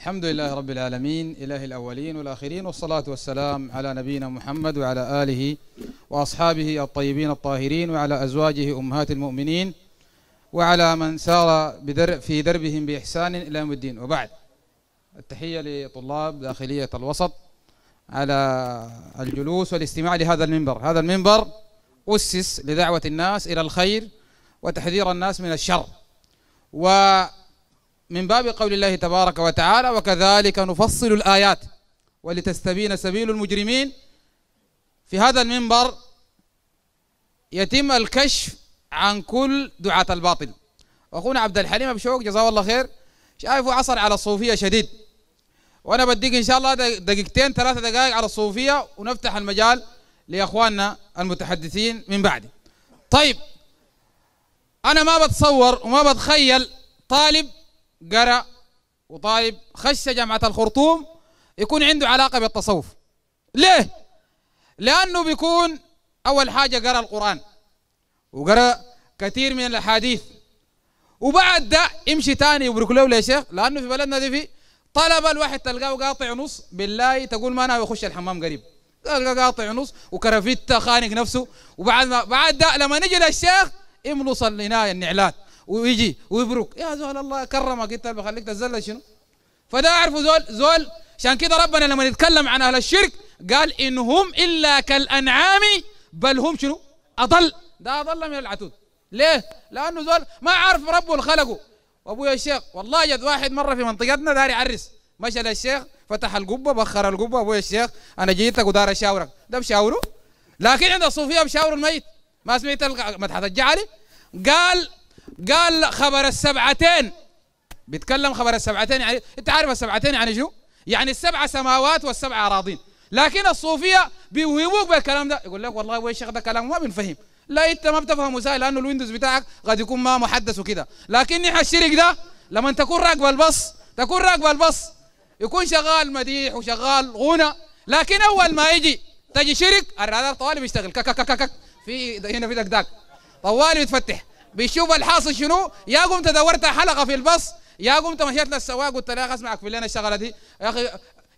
الحمد لله رب العالمين إله الأولين والآخرين والصلاة والسلام على نبينا محمد وعلى آله وأصحابه الطيبين الطاهرين وعلى أزواجه أمهات المؤمنين وعلى من سار بدر في دربهم بإحسان إلى يوم الدين وبعد التحية لطلاب داخلية الوسط على الجلوس والاستماع لهذا المنبر هذا المنبر أسس لدعوة الناس إلى الخير وتحذير الناس من الشر و من باب قول الله تبارك وتعالى وكذلك نفصل الآيات ولتستبين سبيل المجرمين في هذا المنبر يتم الكشف عن كل دعاة الباطل واخونا عبد الحليم بشوق جزاه الله خير شايفه عصر على الصوفيه شديد وانا بديك ان شاء الله دقيقتين ثلاثه دقائق على الصوفيه ونفتح المجال لاخواننا المتحدثين من بعدي طيب انا ما بتصور وما بتخيل طالب قرأ وطالب خش جامعة الخرطوم يكون عنده علاقة بالتصوف ليه؟ لأنه بيكون أول حاجة قرأ القرآن وقرأ كثير من الأحاديث وبعد ده يمشي تاني يبرك له يا شيخ لأنه في بلدنا دي في طلبة الواحد تلقاه قاطع نص بالله تقول ما ناوي أخش الحمام قريب قاطع نص وكرفته خانق نفسه وبعد ما بعد ده لما نجي للشيخ املص صلينا النعلات ويجي ويبرك يا زول الله كرمك انت خليك بخليك شنو فده اعرفه زول زول عشان كده ربنا لما يتكلم عن اهل الشرك قال ان هم الا كالانعام بل هم شنو اضل ده اضل من العتود ليه لانه زول ما عارف ربه اللي خلقه وابويا الشيخ والله جد واحد مره في منطقتنا داري يعرس مشى للشيخ فتح القبه بخر القبه ابويا الشيخ انا جيتك ودار اشاورك ده بشاوره لكن عند الصوفيه بشاوروا الميت ما سمعت مدحت الجعلي قال قال خبر السبعتين بيتكلم خبر السبعتين يعني انت عارف السبعتين يعني شو؟ يعني السبع سماوات والسبع اراضين لكن الصوفيه بيوهموك بالكلام ده يقول لك والله وش شيخ ده كلام ما بنفهم لا انت ما بتفهمه زي لانه الويندوز بتاعك قد يكون ما محدث وكده لكن نحن الشرك ده لما تكون راكب البص تكون راكب البص يكون شغال مديح وشغال غنى لكن اول ما يجي تجي شرك الرادار طوالي بيشتغل كك كك كك في هنا في دك داك طوالي بيتفتح بيشوف الحاصل شنو يا قمت دورت حلقه في البص يا قمت مشيت للسواق قلت له يا اخي اسمعك في الليل الشغله دي يا اخي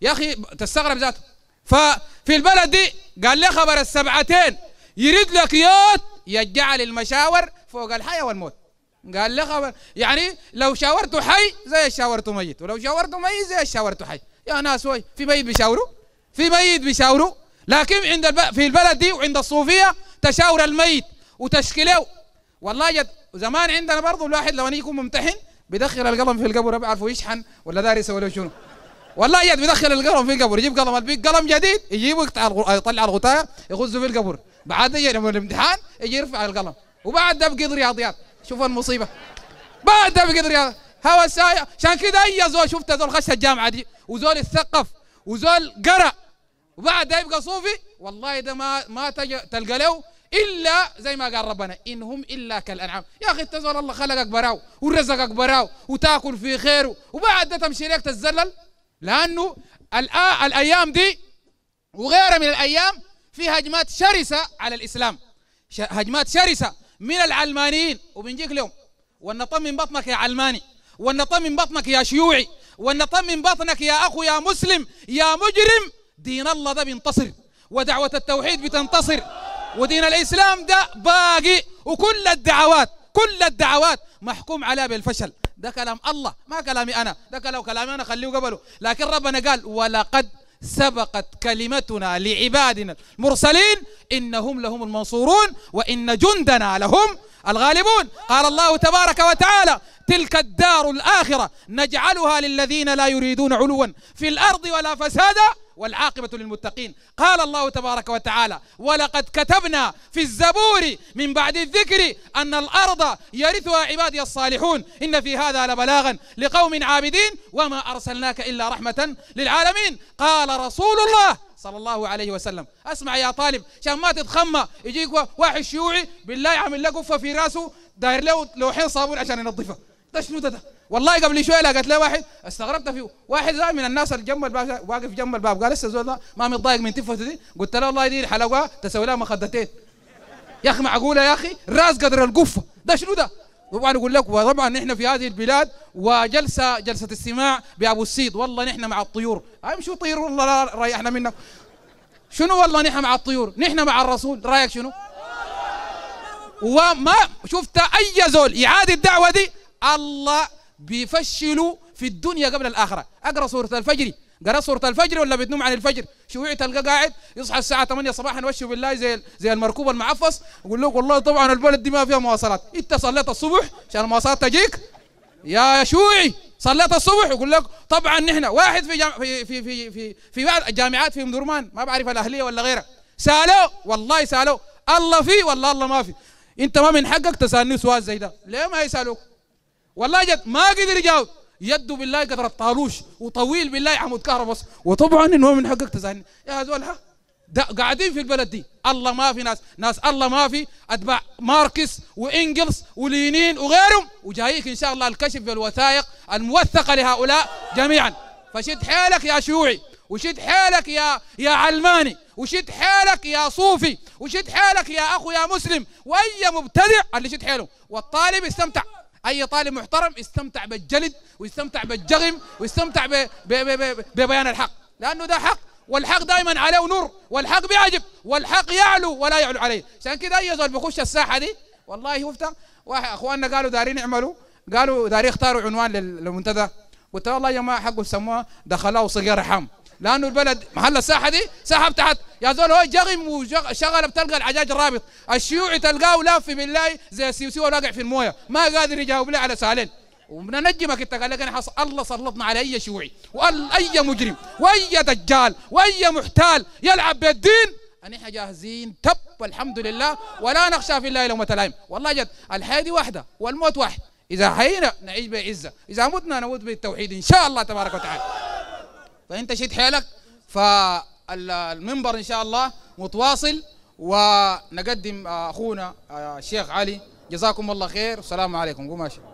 يا اخي تستغرب ذاته ففي البلد دي قال لي خبر السبعتين يريد لك يوت يجعل المشاور فوق الحياة والموت قال لي خبر يعني لو شاورته حي زي شاورته ميت ولو شاورته ميت زي شاورته حي يا ناس وي في ميت بيشاوروا في ميت بيشاوروا لكن عند الب... في البلد دي وعند الصوفيه تشاور الميت وتشكيله والله جد زمان عندنا برضه الواحد لو يكون ممتحن بيدخل القلم في القبر بيعرفوا يشحن ولا داري يسوي له شنو والله جد بيدخل القلم في القبر يجيب قلم البيك قلم جديد يجيبه يطلع الغطايه يغزه في القبر بعد يجي الامتحان يجي يرفع القلم وبعد ده بقدر رياضيات شوف المصيبه بعد ده بقدر رياضيات هوا سايع عشان كده اي زول شفت زول خش الجامعه دي وزول اتثقف وزول قرا وبعد ده يبقى صوفي والله ده ما ما تلقى له الا زي ما قال ربنا انهم الا كالانعام يا اخي تزول الله خلقك براو ورزقك براو وتاكل في خيره وبعد ده تمشي لك تتذلل لانه الايام دي وغيرها من الايام في هجمات شرسه على الاسلام هجمات شرسه من العلمانيين وبنجيك لهم والنطم من بطنك يا علماني والنطم من بطنك يا شيوعي والنطم من بطنك يا اخو يا مسلم يا مجرم دين الله ده بينتصر ودعوه التوحيد بتنتصر ودين الإسلام ده باقي وكل الدعوات كل الدعوات محكوم عليها بالفشل ده كلام الله ما كلامي أنا ده كلام كلامي أنا خليه قبله لكن ربنا قال ولقد سبقت كلمتنا لعبادنا المرسلين إنهم لهم المنصورون وإن جندنا لهم الغالبون قال الله تبارك وتعالى تلك الدار الآخرة نجعلها للذين لا يريدون علوا في الأرض ولا فسادا والعاقبة للمتقين قال الله تبارك وتعالى ولقد كتبنا في الزبور من بعد الذكر أن الأرض يرثها عبادي الصالحون إن في هذا لبلاغا لقوم عابدين وما أرسلناك إلا رحمة للعالمين قال رسول الله صلى الله عليه وسلم اسمع يا طالب عشان ما تتخمى يجيك واحد شيوعي بالله عامل له قفه في راسه داير له لوحين صابون عشان ينظفها ده شنو ده, ده والله قبل شويه لقيت له واحد استغربت فيه واحد من الناس اللي جنب الباب واقف جنب الباب قال لسه زول ما متضايق من تفته دي قلت له والله دي الحلقه تسوي لها مخدتين يا اخي معقوله يا اخي راس قدر القفه ده شنو ده طبعا اقول لك وطبعا نحن في هذه البلاد وجلسه جلسه استماع بابو السيد والله نحن مع الطيور امشوا طير والله لا ريحنا منك شنو والله نحن مع الطيور نحن مع الرسول رايك شنو وما شفت اي زول يعاد الدعوه دي الله بيفشله في الدنيا قبل الاخره اقرا سوره الفجر قرا سوره الفجر ولا بتنوم عن الفجر شيوعي تلقى قاعد يصحى الساعه 8 صباحا وشه بالله زي زي المركوب المعفص يقول لك والله طبعا البلد دي ما فيها مواصلات انت صليت الصبح عشان المواصلات تجيك يا شيوعي صليت الصبح يقول لك طبعا نحن واحد في في في في في, في بعض الجامعات في ام درمان ما بعرف الاهليه ولا غيرها سالوه والله سالوه الله في والله الله ما في انت ما من حقك تسالني سؤال زي ده ليه ما يسالوك والله جد ما قدر يجاوب يده بالله قدر الطالوش وطويل بالله عمود كهرباء وطبعا انه من حقك تزعلني يا زول ها قاعدين في البلد دي الله ما في ناس ناس الله ما في اتباع ماركس وانجلس ولينين وغيرهم وجايك ان شاء الله الكشف بالوثائق الموثقه لهؤلاء جميعا فشد حيلك يا شيوعي وشد حيلك يا يا علماني وشد حيلك يا صوفي وشد حيلك يا اخو يا مسلم واي مبتدع اللي شد حيله والطالب استمتع اي طالب محترم يستمتع بالجلد ويستمتع بالجغم ويستمتع ببيان الحق لانه ده حق والحق دائما عليه نور والحق بيعجب والحق يعلو ولا يعلو عليه عشان كده اي زول بيخش الساحه دي والله شفت واحد اخواننا قالوا دارين يعملوا قالوا دارين يختاروا عنوان للمنتدى قلت والله يا جماعه حقه يسموها دخلوه صغير حم لانه البلد محل الساحه دي ساحه بتاعت يا زول هو جغم وشغله بتلقى العجاج رابط الشيوعي تلقاه لاف بالله زي السيوسي ولاقع في المويه ما قادر يجاوب لي على سالين وبننجمك انت قال لك انا حص... الله سلطنا على اي شيوعي واي مجرم واي دجال واي محتال يلعب بالدين احنا جاهزين تب الحمد لله ولا نخشى في الله لومة لائم والله جد الحياة دي واحدة والموت واحد إذا حيينا نعيش بعزة إذا متنا نموت بالتوحيد إن شاء الله تبارك وتعالى فانت شد حيلك فالمنبر ان شاء الله متواصل ونقدم اخونا الشيخ آه، علي جزاكم الله خير والسلام عليكم قوم ماشي